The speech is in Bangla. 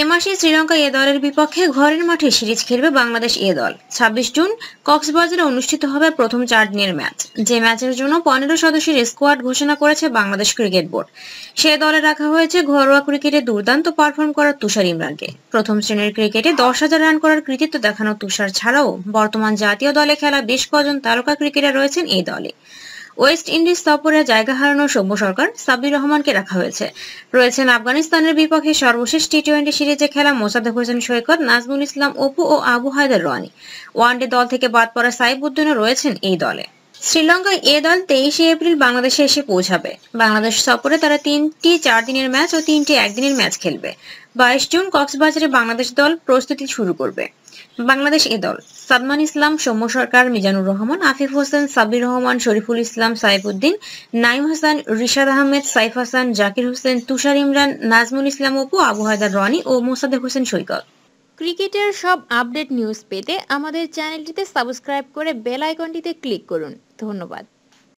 এ মাসে শ্রীলঙ্কা এ দলের বিপক্ষে ঘরের মাঠে সিরিজ খেলবে বাংলাদেশ এ দল ছাব্বিশ জুন কক্সবাজারে অনুষ্ঠিত হবে প্রথম চার দিনের ম্যাচ যে ম্যাচের জন্য পনেরো সদস্যের স্কোয়াড ঘোষণা করেছে বাংলাদেশ ক্রিকেট বোর্ড সে দলে রাখা হয়েছে ঘরোয়া ক্রিকেটে দুর্দান্ত পারফর্ম করা তুষার ইমরানকে প্রথম শ্রেণীর ক্রিকেটে দশ হাজার রান করার কৃতিত্ব দেখানো তুষার ছাড়াও বর্তমান জাতীয় দলে খেলা বেশ কজন তারকা ক্রিকেটার রয়েছেন এই দলে ওয়েস্ট ইন্ডিজ সফরে জায়গা হারানো সৌম্য সরকার সাব্বির রহমানকে রাখা হয়েছে রয়েছেন আফগানিস্তানের বিপক্ষে সর্বশেষ টি টোয়েন্টি সিরিজে খেলা মোসাদ্দেক হোসেন সৈকত নাজমুল ইসলাম অপু ও আবু হায়দার রোয়ানি ওয়ানডে দল থেকে বাদ পড়া সাইবুদ্দিনও রয়েছেন এই দলে শ্রীলঙ্কায় এ দল তেইশে এপ্রিল বাংলাদেশে এসে পৌঁছাবে বাংলাদেশ সফরে তারা তিনটি চার দিনের ম্যাচ ও তিনটি একদিনের ম্যাচ খেলবে বাইশ জুন কক্সবাজারে বাংলাদেশ দল প্রস্তুতি শুরু করবে বাংলাদেশ এ দল সাদমান ইসলাম সৌম্য সরকার মিজানুর রহমান আফিফ হোসেন সাবির রহমান শরীফুল ইসলাম সাইফুদ্দিন নাইম হাসান রিশাদ আহমেদ সাইফ হাসান জাকির হোসেন তুষার ইমরান নাজমুল ইসলাম অপু আবু হায়দার রনি ও মোসাদেক হোসেন সৈকত ক্রিকেটের সব আপডেট নিউজ পেতে আমাদের চ্যানেলটিতে সাবস্ক্রাইব করে বেল আইকনটিতে ক্লিক করুন ধন্যবাদ